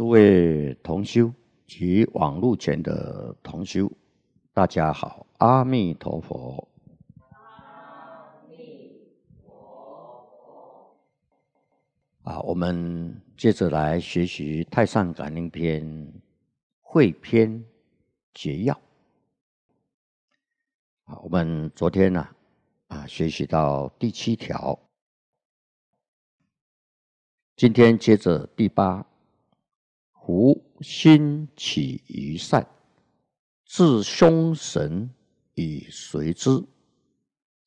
诸位同修及网路前的同修，大家好，阿弥陀佛！阿弥陀佛！啊，我们接着来学习《太上感应篇》汇篇解要。啊，我们昨天呢，啊，学习到第七条，今天接着第八。无心起于善，自凶神以随之；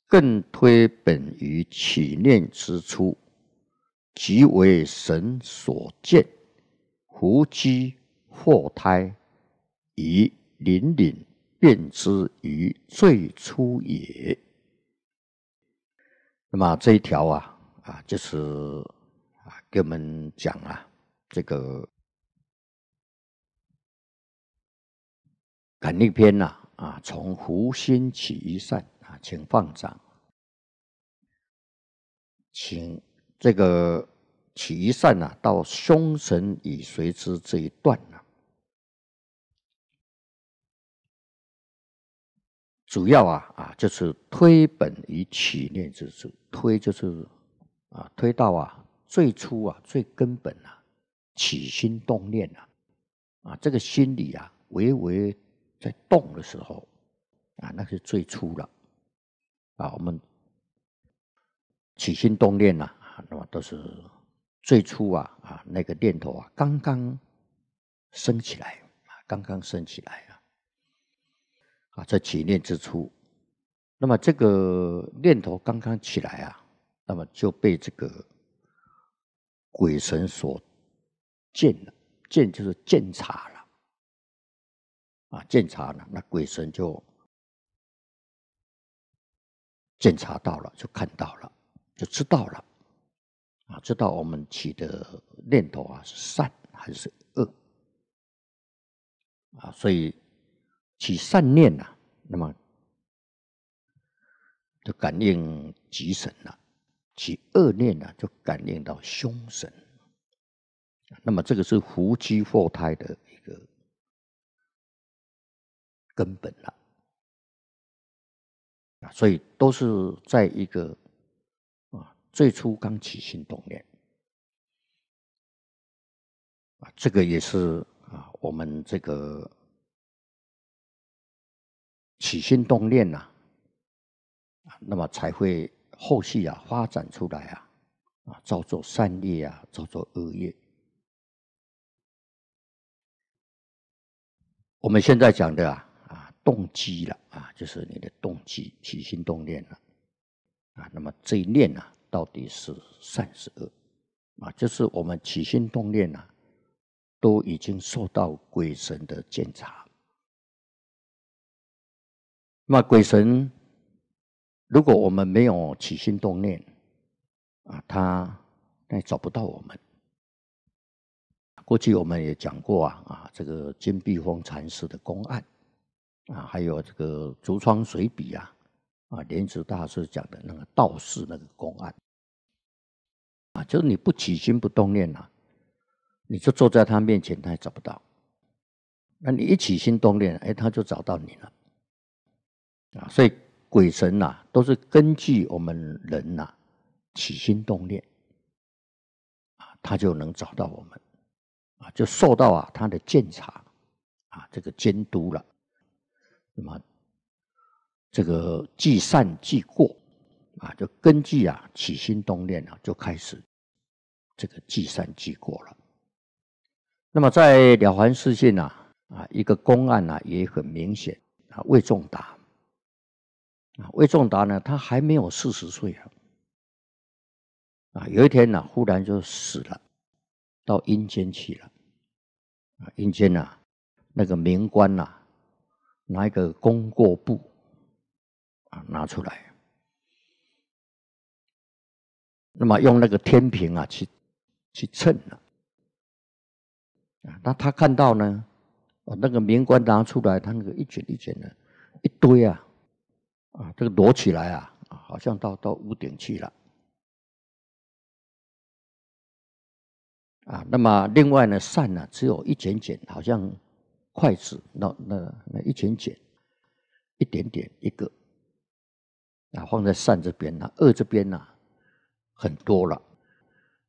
更推本于起念之初，即为神所见，伏击祸胎，以凛凛便之于最初也。那么这一条啊，啊就是啊，给我们讲啊，这个。感应篇呐，啊，从福心起一善啊，请放掌，请这个起一善呐，到凶神已随之这一段呢，主要啊啊，就是推本以起念之处，推就是啊，推到啊最初啊最根本啊起心动念呐，啊，这个心理啊，唯唯。在动的时候，啊，那是最初了，啊，我们起心动念呐，那么都是最初啊，啊，那个念头啊，刚刚升起来，啊，刚刚升起来啊啊，在起念之初，那么这个念头刚刚起来啊，那么就被这个鬼神所见了，见就是见察。了。啊，检查呢？那鬼神就检查到了，就看到了，就知道了。啊，知道我们起的念头啊是善还是恶啊？所以起善念呢，那么就感应吉神了；起恶念呢，就感应到凶神。那么这个是福积祸胎的。根本了啊，所以都是在一个啊最初刚起心动念啊，这个也是啊，我们这个起心动念呐啊，那么才会后续啊发展出来啊啊，造作善业啊，造作恶业。我们现在讲的啊。动机了啊，就是你的动机起心动念了啊。那么这一念呢，到底是善是恶啊？就是我们起心动念呢，都已经受到鬼神的检查。那么鬼神，如果我们没有起心动念啊，他那找不到我们。过去我们也讲过啊啊，这个金碧峰禅师的公案。啊，还有这个《竹窗随笔》啊，啊，莲池大师讲的那个道士那个公案，啊，就是你不起心不动念呐，你就坐在他面前，他也找不到；那你一起心动念，哎，他就找到你了。啊，所以鬼神呐，都是根据我们人呐起心动念，啊，他就能找到我们，啊，就受到啊他的监察，啊，这个监督了。那么，这个记善记过啊，就根据啊起心动念啊，就开始这个记善记过了。那么在了凡四训呢，啊一个公案呢也很明显啊，魏仲达啊，魏仲达呢他还没有四十岁啊，啊有一天呢忽然就死了，到阴间去了啊，阴间呐那个冥官呐。拿一个功过簿啊拿出来，那么用那个天平啊去去称啊，啊，那他看到呢，哦，那个民官拿出来，他那个一卷一卷的，一堆啊，啊，这个摞起来啊，啊，好像到到屋顶去了，啊，那么另外呢，扇呢只有一卷卷，好像。筷子，那那那一卷卷，一点点一个，啊，放在善这边啊，恶这边啊，很多了，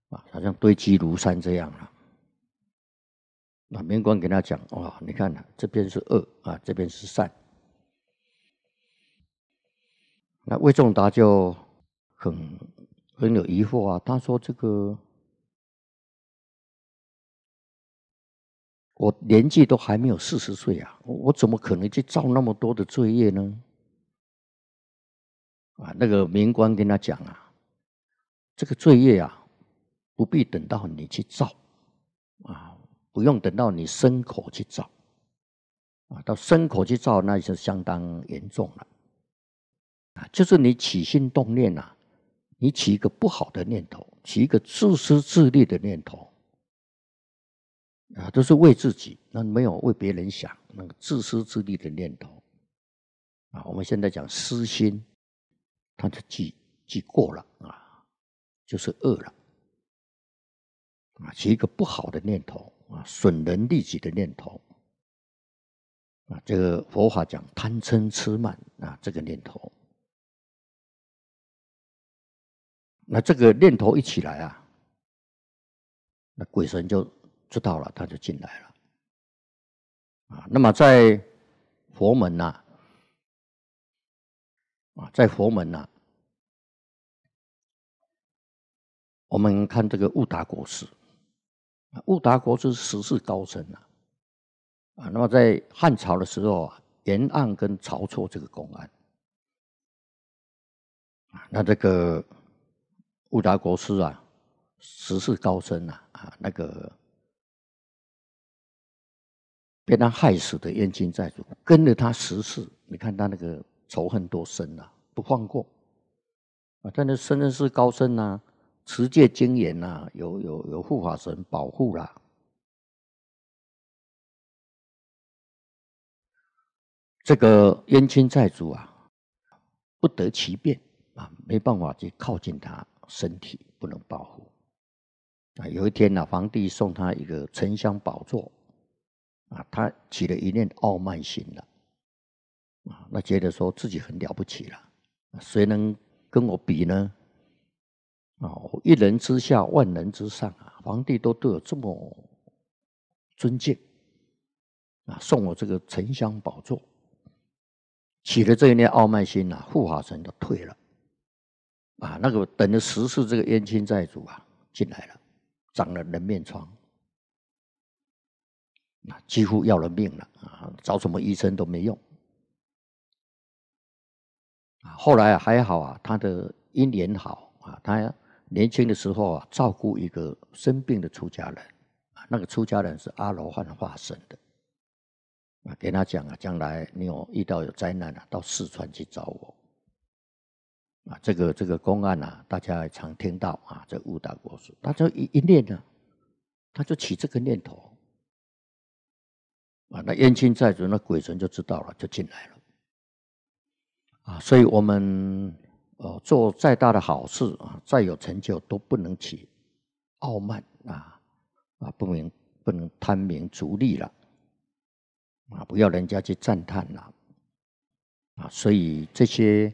啊，好像堆积如山这样了。那明官给他讲，哇，你看啊，这边是恶啊，这边是善。那魏仲达就很很有疑惑啊，他说这个。我年纪都还没有四十岁啊，我怎么可能去造那么多的罪业呢？啊，那个民官跟他讲啊，这个罪业啊，不必等到你去造啊，不用等到你牲口去造啊，到牲口去造那就相当严重了啊，就是你起心动念呐，你起一个不好的念头，起一个自私自利的念头。啊，都是为自己，那没有为别人想，那个自私自利的念头，啊，我们现在讲私心，他就记记过了啊，就是恶了，啊，起一个不好的念头啊，损人利己的念头，啊，这个佛法讲贪嗔痴慢啊，这个念头，那这个念头一起来啊，那鬼神就。知道了，他就进来了。啊，那么在佛门呐，啊，在佛门呐，我们看这个乌达国师，乌达国师十世高僧啊，啊，那么在汉朝的时候啊，沿岸跟曹错这个公安，啊，那这个乌达国师啊，十世高僧啊，啊，那个。被他害死的燕青债主，跟了他十次，你看他那个仇恨多深呐，不放过啊！但是真的是高僧呐，持戒精严呐，有有有护法神保护啦。这个燕青债主啊，不得其便啊，没办法去靠近他身体，不能保护啊。有一天呢，皇帝送他一个沉香宝座。啊，他起了一念傲慢心了，啊，那觉得说自己很了不起了，谁能跟我比呢？啊，一人之下，万人之上啊，皇帝都对我这么尊敬，啊，送我这个沉香宝座，起了这一念傲慢心呐，护法神都退了，啊，那个等了十世这个燕青债主啊进来了，长了人面疮。啊，几乎要了命了啊！找什么医生都没用啊！后来还好啊，他的因缘好啊。他年轻的时候啊，照顾一个生病的出家人啊，那个出家人是阿罗汉化身的啊，给他讲啊，将来你有遇到有灾难了，到四川去找我啊。这个这个公案啊，大家常听到啊，这悟大国书》，他就一一念呢，他就起这个念头。啊，那冤亲债主，那鬼神就知道了，就进来了。啊，所以我们呃做再大的好事啊，再有成就都不能起傲慢啊啊，不明不能贪名逐利了啊，不要人家去赞叹了啊，所以这些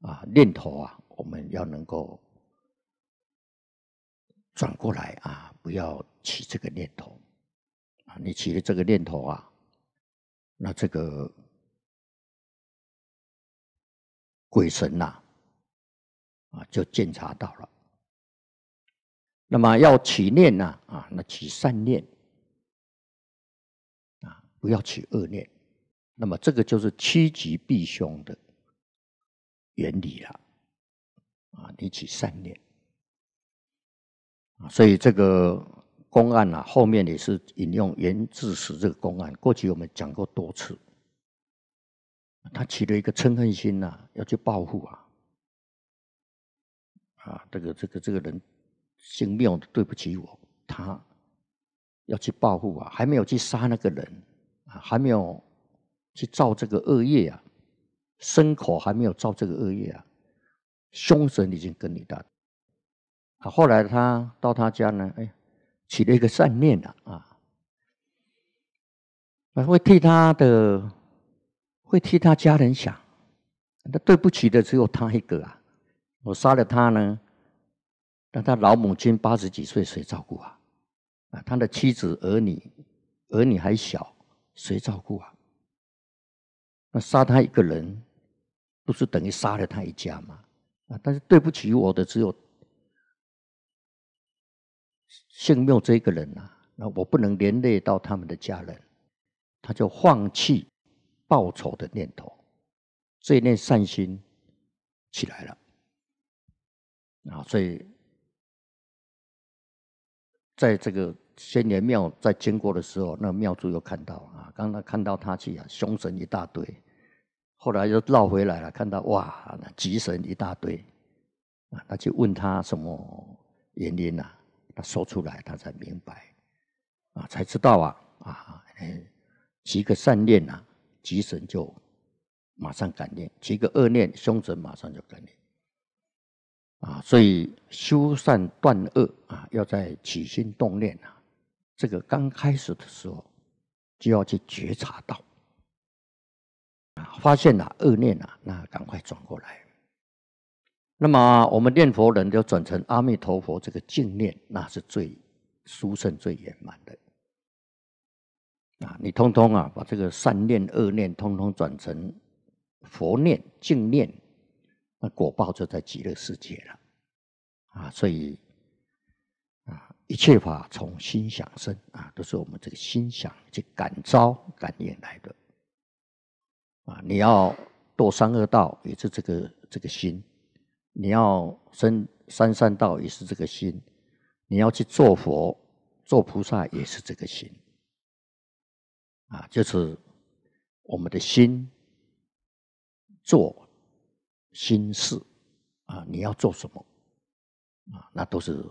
啊念头啊，我们要能够转过来啊，不要起这个念头。你起了这个念头啊，那这个鬼神呐，啊，就检察到了。那么要起念呢，啊，那起善念，啊，不要起恶念。那么这个就是趋吉避凶的原理了，啊，你起善念，啊，所以这个。公案啊，后面也是引用缘自死这个公案。过去我们讲过多次，他起了一个嗔恨心呐，要去报复啊！啊，这个这个这个人姓庙的对不起我，他要去报复啊，还没有去杀那个人啊，还没有去造这个恶业啊，牲口还没有造这个恶业啊，凶神已经跟你打。啊，后来他到他家呢，哎。起了一个善念的啊！啊，会替他的，会替他家人想。那对不起的只有他一个啊！我杀了他呢，那他老母亲八十几岁，谁照顾啊？啊，他的妻子儿女，儿女还小，谁照顾啊？那杀他一个人，不是等于杀了他一家吗？啊，但是对不起我的只有。姓缪这一个人呐，那我不能连累到他们的家人，他就放弃报仇的念头，这念善心起来了啊！所以在这个仙年庙在经过的时候，那庙主又看到啊，刚才看到他去啊，凶神一大堆，后来又绕回来了，看到哇，那吉神一大堆啊，他就问他什么原因啊？他说出来，他才明白，啊，才知道啊，啊，嗯，积个善念啊，吉神就马上感念；几个恶念，凶神马上就感念。啊，所以修善断恶啊，要在起心动念啊，这个刚开始的时候就要去觉察到，啊，发现了恶念啊，那赶快转过来。那么我们念佛人，就转成阿弥陀佛这个净念，那是最殊胜、最圆满的啊！你通通啊，把这个善念、恶念，通通转成佛念、净念，那果报就在极乐世界了啊！所以啊，一切法从心想生啊，都是我们这个心想去感召、感应来的啊！你要堕三恶道，也是这个这个心。你要生三善道，也是这个心；你要去做佛、做菩萨，也是这个心。啊，就是我们的心做心事啊。你要做什么啊？那都是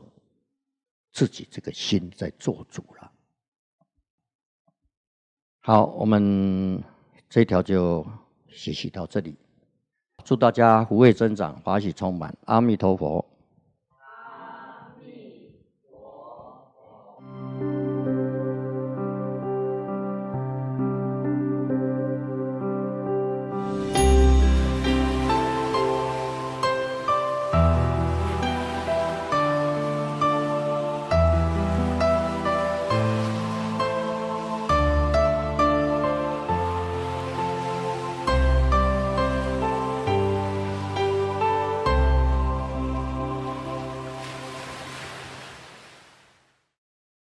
自己这个心在做主了。好，我们这条就学习到这里。祝大家福慧增长，欢喜充满。阿弥陀佛。